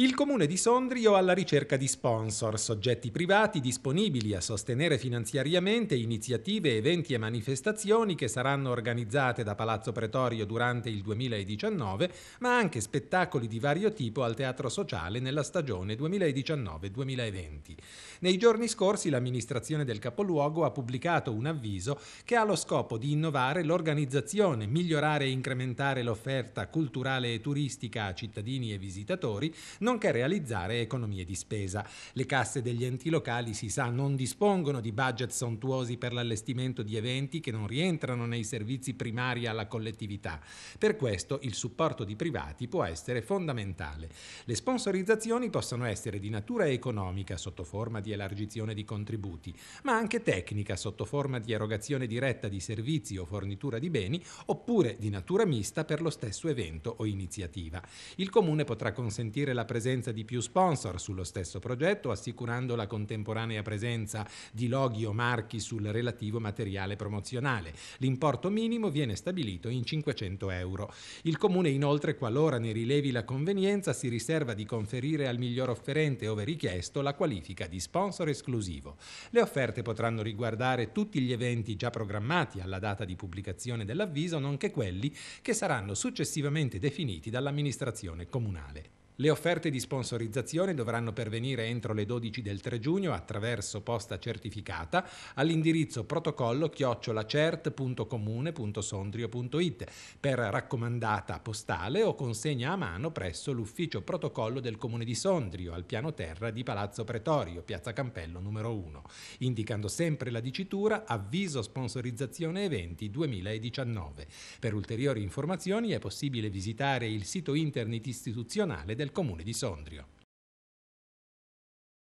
Il comune di Sondrio alla ricerca di sponsor, soggetti privati disponibili a sostenere finanziariamente iniziative, eventi e manifestazioni che saranno organizzate da Palazzo Pretorio durante il 2019, ma anche spettacoli di vario tipo al teatro sociale nella stagione 2019-2020. Nei giorni scorsi l'amministrazione del capoluogo ha pubblicato un avviso che ha lo scopo di innovare l'organizzazione, migliorare e incrementare l'offerta culturale e turistica a cittadini e visitatori, nonché realizzare economie di spesa. Le casse degli enti locali, si sa, non dispongono di budget sontuosi per l'allestimento di eventi che non rientrano nei servizi primari alla collettività. Per questo il supporto di privati può essere fondamentale. Le sponsorizzazioni possono essere di natura economica sotto forma di elargizione di contributi, ma anche tecnica sotto forma di erogazione diretta di servizi o fornitura di beni, oppure di natura mista per lo stesso evento o iniziativa. Il comune potrà consentire la presenza presenza di più sponsor sullo stesso progetto, assicurando la contemporanea presenza di loghi o marchi sul relativo materiale promozionale. L'importo minimo viene stabilito in 500 euro. Il Comune inoltre, qualora ne rilevi la convenienza, si riserva di conferire al miglior offerente, ove richiesto, la qualifica di sponsor esclusivo. Le offerte potranno riguardare tutti gli eventi già programmati alla data di pubblicazione dell'avviso, nonché quelli che saranno successivamente definiti dall'amministrazione comunale. Le offerte di sponsorizzazione dovranno pervenire entro le 12 del 3 giugno attraverso posta certificata all'indirizzo protocollo chiocciolacert.comune.sondrio.it per raccomandata postale o consegna a mano presso l'ufficio protocollo del Comune di Sondrio al piano terra di Palazzo Pretorio, piazza Campello numero 1, indicando sempre la dicitura avviso sponsorizzazione eventi 2019. Per ulteriori informazioni è possibile visitare il sito internet istituzionale del del comune di Sondrio.